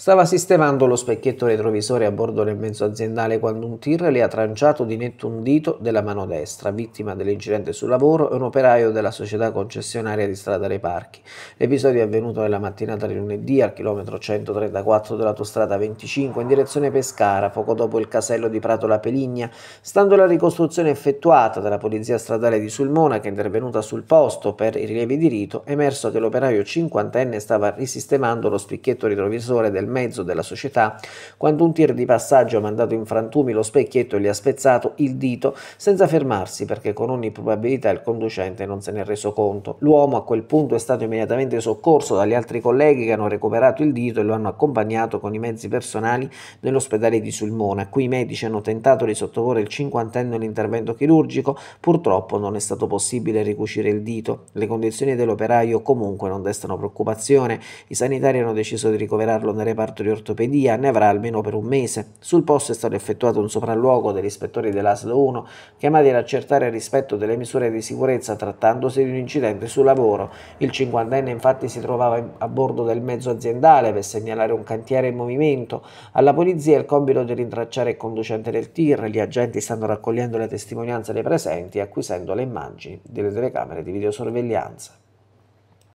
Stava sistemando lo specchietto retrovisore a bordo del mezzo aziendale quando un tir le ha tranciato di netto un dito della mano destra, vittima dell'incidente sul lavoro e un operaio della società concessionaria di strada dei parchi. L'episodio è avvenuto nella mattinata di lunedì al chilometro 134 dell'autostrada 25 in direzione Pescara, poco dopo il casello di Prato La Peligna. Stando alla ricostruzione effettuata dalla polizia stradale di Sulmona, che è intervenuta sul posto per i rilievi di rito, è emerso che l'operaio cinquantenne stava risistemando lo specchietto retrovisore del mezzo della società, quando un tir di passaggio ha mandato in frantumi lo specchietto e gli ha spezzato il dito senza fermarsi perché con ogni probabilità il conducente non se n'è reso conto. L'uomo a quel punto è stato immediatamente soccorso dagli altri colleghi che hanno recuperato il dito e lo hanno accompagnato con i mezzi personali nell'ospedale di Sulmona. Qui i medici hanno tentato di sottoporre il cinquantenne all'intervento chirurgico, purtroppo non è stato possibile ricucire il dito. Le condizioni dell'operaio comunque non destano preoccupazione. I sanitari hanno deciso di ricoverarlo nelle reparto di ortopedia, ne avrà almeno per un mese. Sul posto è stato effettuato un sopralluogo degli ispettori dell'ASL 1, chiamati ad accertare il rispetto delle misure di sicurezza trattandosi di un incidente sul lavoro. Il 50enne infatti si trovava a bordo del mezzo aziendale per segnalare un cantiere in movimento. Alla polizia è il compito di rintracciare il conducente del tir, gli agenti stanno raccogliendo le testimonianze dei presenti e acquisendo le immagini delle telecamere di videosorveglianza.